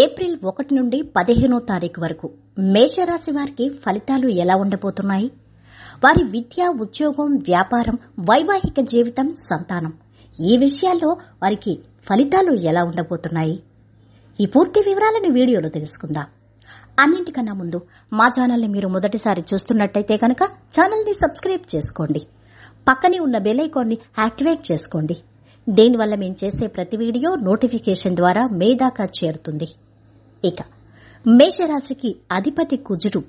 April ఒకటి నుండి పదిహేనో తారీఖు వరకు మేషరాశి వారికి ఫలితాలు ఎలా ఉండబోతున్నాయి వారి విద్య ఉద్యోగం వ్యాపారం వైవాహిక జీవితం సంతానం ఈ విషయాల్లో వారికి ఫలితాలు ఎలా ఉండబోతున్నాయి ఈ పూర్తి వివరాలను వీడియోలో తెలుసుకుందాం అన్నింటికన్నా ముందు మా ఛానల్ని మీరు మొదటిసారి చూస్తున్నట్టయితే కనుక ఛానల్ని సబ్స్క్రైబ్ చేసుకోండి పక్కనే ఉన్న బెల్ ఐకాన్ని యాక్టివేట్ చేసుకోండి దీనివల్ల మేము చేసే ప్రతి వీడియో నోటిఫికేషన్ ద్వారా మే చేరుతుంది ఇక మేషరాశికి అధిపతి కుజుడు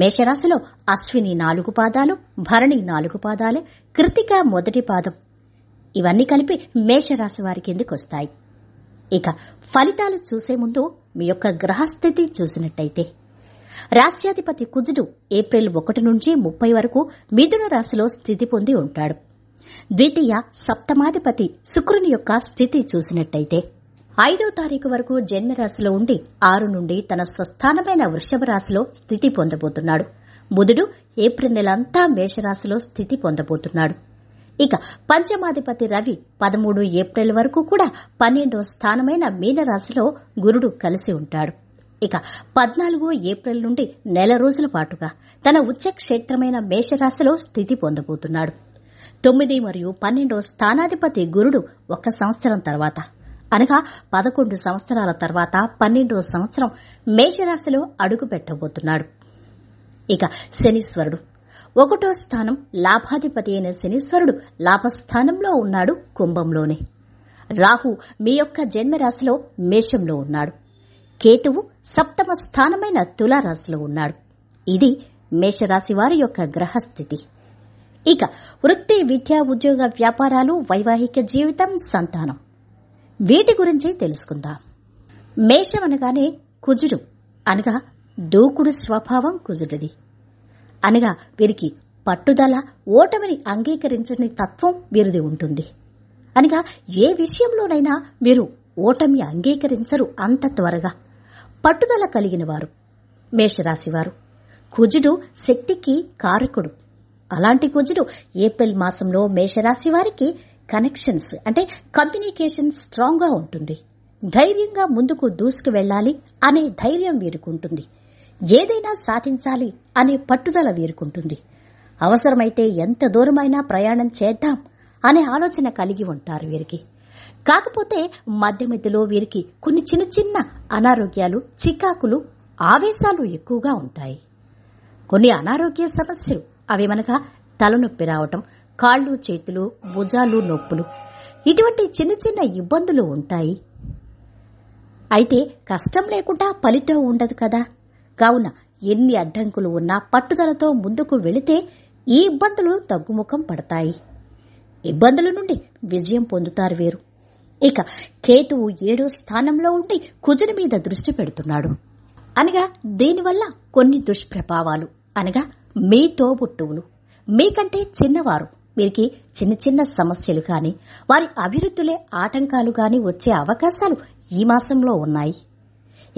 మేషరాశిలో అశ్విని నాలుగు పాదాలు భరణి నాలుగు పాదాలు కృతిక మొదటి పాదం ఇవన్నీ కలిపి మేషరాశి వారి కిందికి వస్తాయి ఇక ఫలితాలు చూసే ముందు మీ యొక్క గ్రహస్థితి చూసినట్టయితే రాశ్యాధిపతి కుజుడు ఏప్రిల్ ఒకటి నుంచి ముప్పై వరకు మిథున రాశిలో స్థితి పొంది ఉంటాడు ద్వితీయ సప్తమాధిపతి శుక్రుని యొక్క స్థితి చూసినట్టయితే ఐదో తారీఖు వరకు జన్మరాశిలో ఉండి ఆరు నుండి తన స్వస్థానమైన వృషభ రాశిలో స్థితి పొందబోతున్నాడు బుధుడు ఏప్రిల్ నెలంతా మేషరాశిలో స్థితి పొందబోతున్నాడు ఇక పంచమాధిపతి రవి పదమూడు ఏప్రిల్ వరకు కూడా పన్నెండో స్థానమైన మీనరాశిలో గురుడు కలిసి ఉంటాడు ఇక పద్నాలుగు ఏప్రిల్ నుండి నెల రోజుల పాటుగా తన ఉచ్చ క్షేత్రమైన మేషరాశిలో స్థితి పొందబోతున్నాడు తొమ్మిది మరియు పన్నెండో స్థానాధిపతి గురుడు ఒక సంవత్సరం తర్వాత అనగా పదకొండు సంవత్సరాల తర్వాత పన్నెండో సంవత్సరం మేషరాశిలో అడుగు పెట్టబోతున్నాడు ఇక శనీశ్వరుడు ఒకటో స్థానం లాభాధిపతి అయిన శనీశ్వరుడు లాభస్థానంలో ఉన్నాడు కుంభంలోనే రాహు మీ యొక్క జన్మరాశిలో మేషంలో ఉన్నాడు కేతువు సప్తమ స్థానమైన తులారాశిలో ఉన్నాడు ఇది మేషరాశి వారి యొక్క గ్రహస్థితి ఇక వృత్తి విద్యా ఉద్యోగ వ్యాపారాలు వైవాహిక జీవితం సంతానం వీటి గురించి తెలుసుకుందాం మేషం అనగానే కుజుడు అనగా దూకుడు స్వభావం కుజుడిది అనగా వీరికి పట్టుదల ఓటమిని అంగీకరించని తత్వం వీరిది ఉంటుంది అనగా ఏ విషయంలోనైనా వీరు ఓటమి అంగీకరించరు అంత త్వరగా పట్టుదల కలిగిన వారు మేషరాశివారు కుజుడు శక్తికి కారకుడు అలాంటి కుజుడు ఏప్రిల్ మాసంలో మేషరాశి వారికి కనెక్షన్స్ అంటే కమ్యూనికేషన్ స్ట్రాంగ్ గా ఉంటుంది ధైర్యంగా ముందుకు దూసుకు వెళ్లాలి అనే ధైర్యం వీరుకుంటుంది ఏదైనా సాధించాలి అనే పట్టుదల వీరుకుంటుంది అవసరమైతే ఎంత దూరమైనా ప్రయాణం చేద్దాం అనే ఆలోచన కలిగి ఉంటారు వీరికి కాకపోతే మధ్య వీరికి కొన్ని చిన్న చిన్న అనారోగ్యాలు చికాకులు ఆవేశాలు ఎక్కువగా ఉంటాయి కొన్ని అనారోగ్య సమస్యలు అవేమనగా తలనొప్పి రావటం కాళ్ళు చేతులు భుజాలు నొప్పులు ఇటువంటి చిన్న చిన్న ఇబ్బందులు ఉంటాయి అయితే కష్టం లేకుండా ఫలితం ఉండదు కదా కావున ఎన్ని అడ్డంకులు ఉన్నా పట్టుదలతో ముందుకు వెళితే ఈ ఇబ్బందులు తగ్గుముఖం పడతాయి ఇబ్బందుల నుండి విజయం పొందుతారు వేరు ఇక కేతువు ఏడో స్థానంలో ఉండి కుజుని మీద దృష్టి పెడుతున్నాడు అనగా దీనివల్ల కొన్ని దుష్ప్రభావాలు అనగా మీ తోబుట్టువులు మీకంటే చిన్నవారు వీరికి చిన్న చిన్న సమస్యలు కానీ వారి అభివృద్ధులే ఆటంకాలు కానీ వచ్చే అవకాశాలు ఈ మాసంలో ఉన్నాయి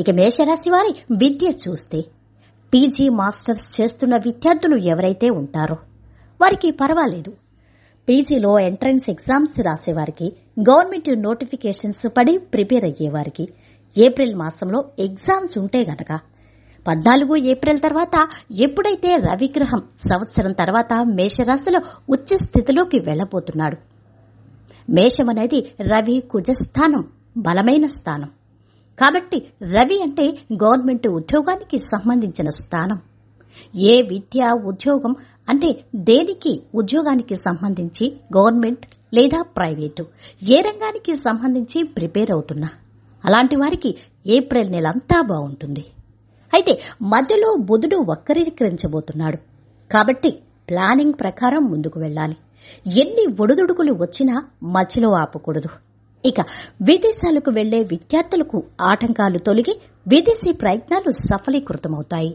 ఇక మేషరాశి వారి విద్య చూస్తే పీజీ మాస్టర్స్ చేస్తున్న విద్యార్థులు ఎవరైతే ఉంటారో వారికి పర్వాలేదు పీజీలో ఎంట్రన్స్ ఎగ్జామ్స్ రాసేవారికి గవర్నమెంట్ నోటిఫికేషన్స్ పడి ప్రిపేర్ అయ్యేవారికి ఏప్రిల్ మాసంలో ఎగ్జామ్స్ ఉంటే గనక పద్నాలుగు ఏప్రిల్ తర్వాత ఎప్పుడైతే రవిగ్రహం సంవత్సరం తర్వాత మేషరాశిలో ఉచ్చ స్థితిలోకి వెళ్లబోతున్నాడు మేషం అనేది రవి కుజస్థానం బలమైన స్థానం కాబట్టి రవి అంటే గవర్నమెంట్ ఉద్యోగానికి సంబంధించిన స్థానం ఏ విద్య ఉద్యోగం అంటే దేనికి ఉద్యోగానికి సంబంధించి గవర్నమెంట్ లేదా ప్రైవేటు ఏ రంగానికి సంబంధించి ప్రిపేర్ అవుతున్నా అలాంటి వారికి ఏప్రిల్ నెలంతా బాగుంటుంది అయితే మధ్యలో బుధుడు వక్రీకరించబోతున్నాడు కాబట్టి ప్లానింగ్ ప్రకారం ముందుకు వెళ్ళాలి ఎన్ని ఒడుదుడుకులు వచ్చినా మధ్యలో ఆపకూడదు ఇక విదేశాలకు వెళ్లే విద్యార్థులకు ఆటంకాలు తొలగి విదేశీ ప్రయత్నాలు సఫలీకృతమవుతాయి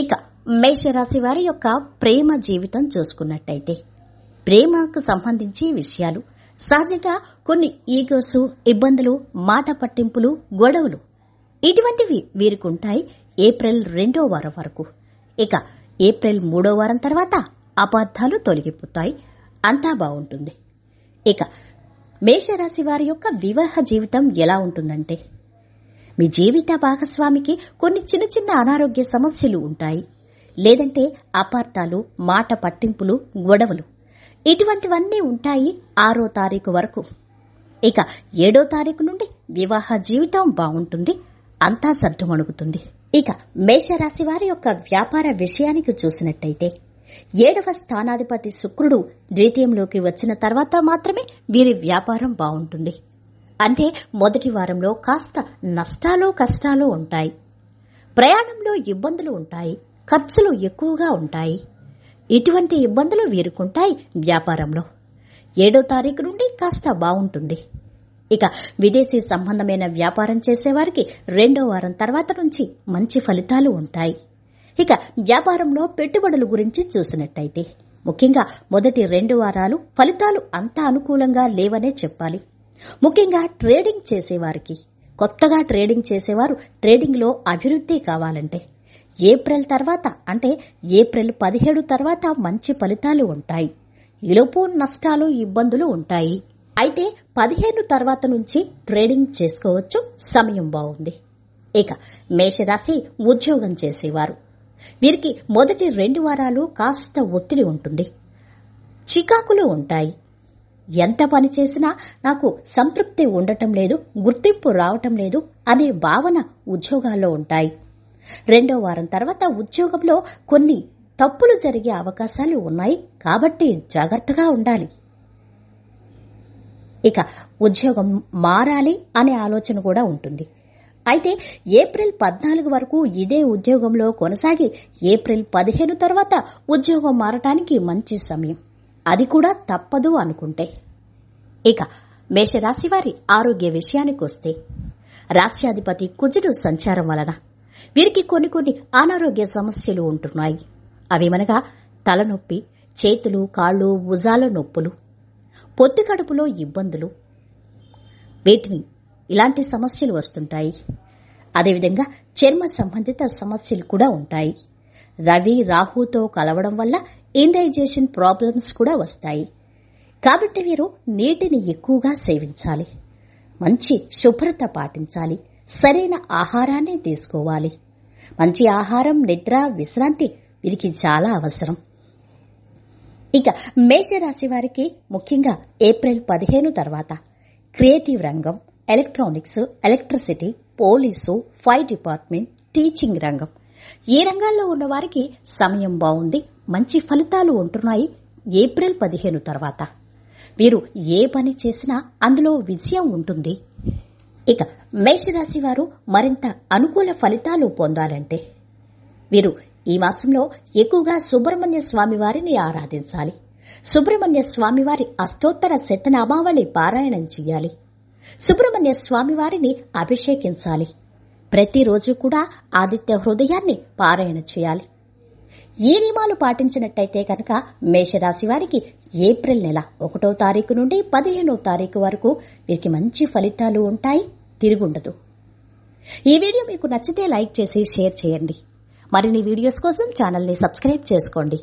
ఇక మేషరాశి వారి యొక్క ప్రేమ జీవితం చూసుకున్నట్టయితే ప్రేమకు సంబంధించి విషయాలు సహజంగా కొన్ని ఈగోసు ఇబ్బందులు మాట పట్టింపులు గొడవలు ఇటువంటివి వీరికుంటాయి ఏప్రిల్ రెండో వారం వరకు ఇక ఏప్రిల్ మూడో వారం తర్వాత అపార్థాలు తొలగిపోతాయి అంతా బాగుంటుంది ఇక మేషరాశి వారి యొక్క వివాహ జీవితం ఎలా ఉంటుందంటే మీ జీవిత భాగస్వామికి కొన్ని చిన్న చిన్న అనారోగ్య సమస్యలు ఉంటాయి లేదంటే అపార్థాలు మాట పట్టింపులు గొడవలు ఇటువంటివన్నీ ఉంటాయి ఆరో తారీఖు వరకు ఇక ఏడో తారీఖు నుండి వివాహ జీవితం బాగుంటుంది అంతా సర్దుమణుగుతుంది ఇక మేషరాశి వారి యొక్క వ్యాపార విషయానికి చూసినట్టయితే ఏడవ స్థానాధిపతి శుక్రుడు ద్వితీయంలోకి వచ్చిన తర్వాత మాత్రమే వీరి వ్యాపారం బాగుంటుంది అంటే మొదటి వారంలో కాస్త నష్టాలు కష్టాలు ఉంటాయి ప్రయాణంలో ఇబ్బందులు ఉంటాయి ఖర్చులు ఎక్కువగా ఉంటాయి ఇటువంటి ఇబ్బందులు వీరుకుంటాయి వ్యాపారంలో ఏడో తారీఖు నుండి కాస్త బాగుంటుంది ఇక విదేశీ సంబంధమైన వ్యాపారం చేసేవారికి రెండో వారం తర్వాత నుంచి మంచి ఫలితాలు ఉంటాయి ఇక వ్యాపారంలో పెట్టుబడుల గురించి చూసినట్టయితే ముఖ్యంగా మొదటి రెండు వారాలు ఫలితాలు అంత అనుకూలంగా లేవనే చెప్పాలి ముఖ్యంగా ట్రేడింగ్ చేసేవారికి కొత్తగా ట్రేడింగ్ చేసేవారు ట్రేడింగ్లో అభివృద్ధి కావాలంటే ఏప్రిల్ తర్వాత అంటే ఏప్రిల్ పదిహేడు తర్వాత మంచి ఫలితాలు ఉంటాయి ఇలోపు నష్టాలు ఇబ్బందులు ఉంటాయి అయితే పదిహేను తర్వాత నుంచి ట్రేడింగ్ చేసుకోవచ్చు సమయం బాగుంది ఇక మేషరాశి ఉద్యోగం చేసేవారు వీరికి మొదటి రెండు వారాలు కాస్త ఒత్తిడి ఉంటుంది చికాకులు ఉంటాయి ఎంత పని చేసినా నాకు సంతృప్తి ఉండటం లేదు గుర్తింపు రావటం లేదు అనే భావన ఉద్యోగాల్లో ఉంటాయి రెండో వారం తర్వాత ఉద్యోగంలో కొన్ని తప్పులు జరిగే అవకాశాలు ఉన్నాయి కాబట్టి జాగ్రత్తగా ఉండాలి ఇక ఉద్యోగం మారాలి అనే ఆలోచన కూడా ఉంటుంది అయితే ఏప్రిల్ పద్నాలుగు వరకు ఇదే ఉద్యోగంలో కొనసాగి ఏప్రిల్ పదిహేను తర్వాత ఉద్యోగం మారటానికి మంచి సమయం అది కూడా తప్పదు అనుకుంటే ఇక మేషరాశి వారి ఆరోగ్య విషయానికి వస్తే రాష్ట్రాధిపతి కుజుడు సంచారం వలన వీరికి కొన్ని కొన్ని అనారోగ్య సమస్యలు ఉంటున్నాయి అవి మనగా తలనొప్పి చేతులు కాళ్ళు భుజాల నొప్పులు పొత్తి కడుపులో ఇబ్బందులు వీటిని ఇలాంటి సమస్యలు వస్తుంటాయి అదేవిధంగా చర్మ సంబంధిత సమస్యలు కూడా ఉంటాయి రవి రాహుతో కలవడం వల్ల ఇండైజేషన్ ప్రాబ్లమ్స్ కూడా వస్తాయి కాబట్టి వీరు నీటిని ఎక్కువగా సేవించాలి మంచి శుభ్రత పాటించాలి సరైన ఆహారాన్ని తీసుకోవాలి మంచి ఆహారం నిద్ర విశ్రాంతి వీరికి చాలా అవసరం ఇక మేషరాశి వారికి ముఖ్యంగా ఏప్రిల్ పదిహేను తర్వాత క్రియేటివ్ రంగం electronics electricity police fire department teaching రంగం ఈ రంగాల్లో ఉన్నవారికి సమయం బాగుంది మంచి ఫలితాలు ఉంటున్నాయి ఏప్రిల్ పదిహేను తర్వాత వీరు ఏ పని చేసినా అందులో విజయం ఉంటుంది ఇక మేషరాశి వారు మరింత అనుకూల ఫలితాలు పొందాలంటే వీరు ఈ మాసంలో ఎక్కువగా సుబ్రహ్మణ్య స్వామివారిని ఆరాధించాలి సుబ్రహ్మణ్య స్వామివారి అష్టోత్తర శతనామావళి పారాయణం చెయ్యాలి సుబ్రహ్మణ్య స్వామివారిని అభిషేకించాలి ప్రతిరోజు కూడా ఆదిత్య హృదయాన్ని పారాయణ చేయాలి ఈ నియమాలు పాటించినట్టయితే కనుక మేషరాశి వారికి ఏప్రిల్ నెల ఒకటో తారీఖు నుండి పదిహేనో తారీఖు వరకు వీరికి మంచి ఫలితాలు ఉంటాయి తిరుగుండదు ఈ వీడియో మీకు నచ్చితే లైక్ చేసి షేర్ చేయండి మరిన్ని వీడియోస్ కోసం ఛానల్ని సబ్స్క్రైబ్ చేసుకోండి